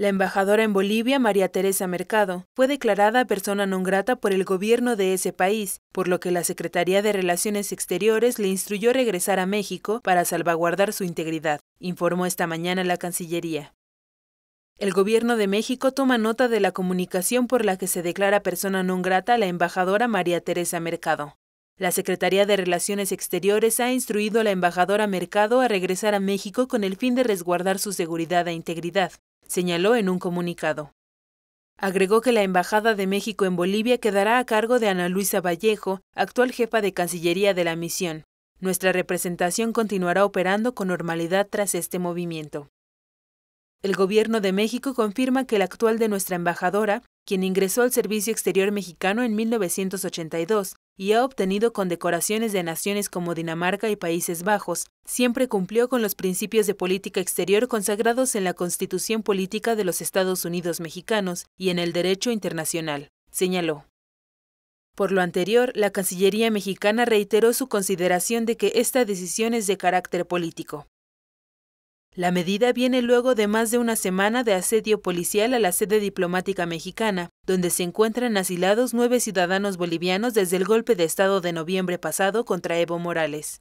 La embajadora en Bolivia, María Teresa Mercado, fue declarada persona non grata por el gobierno de ese país, por lo que la Secretaría de Relaciones Exteriores le instruyó regresar a México para salvaguardar su integridad, informó esta mañana la Cancillería. El gobierno de México toma nota de la comunicación por la que se declara persona non grata a la embajadora María Teresa Mercado. La Secretaría de Relaciones Exteriores ha instruido a la embajadora Mercado a regresar a México con el fin de resguardar su seguridad e integridad señaló en un comunicado. Agregó que la Embajada de México en Bolivia quedará a cargo de Ana Luisa Vallejo, actual jefa de Cancillería de la misión. Nuestra representación continuará operando con normalidad tras este movimiento. El Gobierno de México confirma que el actual de nuestra embajadora, quien ingresó al Servicio Exterior Mexicano en 1982, y ha obtenido condecoraciones de naciones como Dinamarca y Países Bajos. Siempre cumplió con los principios de política exterior consagrados en la Constitución Política de los Estados Unidos Mexicanos y en el derecho internacional, señaló. Por lo anterior, la Cancillería mexicana reiteró su consideración de que esta decisión es de carácter político. La medida viene luego de más de una semana de asedio policial a la sede diplomática mexicana, donde se encuentran asilados nueve ciudadanos bolivianos desde el golpe de Estado de noviembre pasado contra Evo Morales.